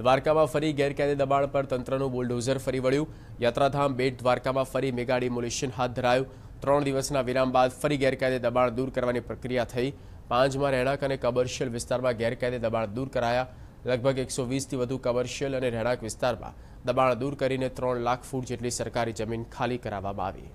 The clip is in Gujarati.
દ્વારકામાં ફરી ગેરકાયદે દબાણ પર તંત્રનું બુલડોઝર ફરી વળ્યું યાત્રાધામ બેટ દ્વારકામાં ફરી મેગા ડિમોલિશન હાથ ધરાયું ત્રણ દિવસના વિરામ બાદ ફરી ગેરકાયદે દબાણ દૂર કરવાની પ્રક્રિયા થઈ પાંચમાં રહેણાંક અને કમર્શિયલ વિસ્તારમાં ગેરકાયદે દબાણ દૂર કરાયા લગભગ એકસો વીસથી વધુ કમર્શિયલ અને રહેણાંક વિસ્તારમાં દબાણ દૂર કરીને ત્રણ લાખ ફૂટ જેટલી સરકારી જમીન ખાલી કરાવવામાં આવી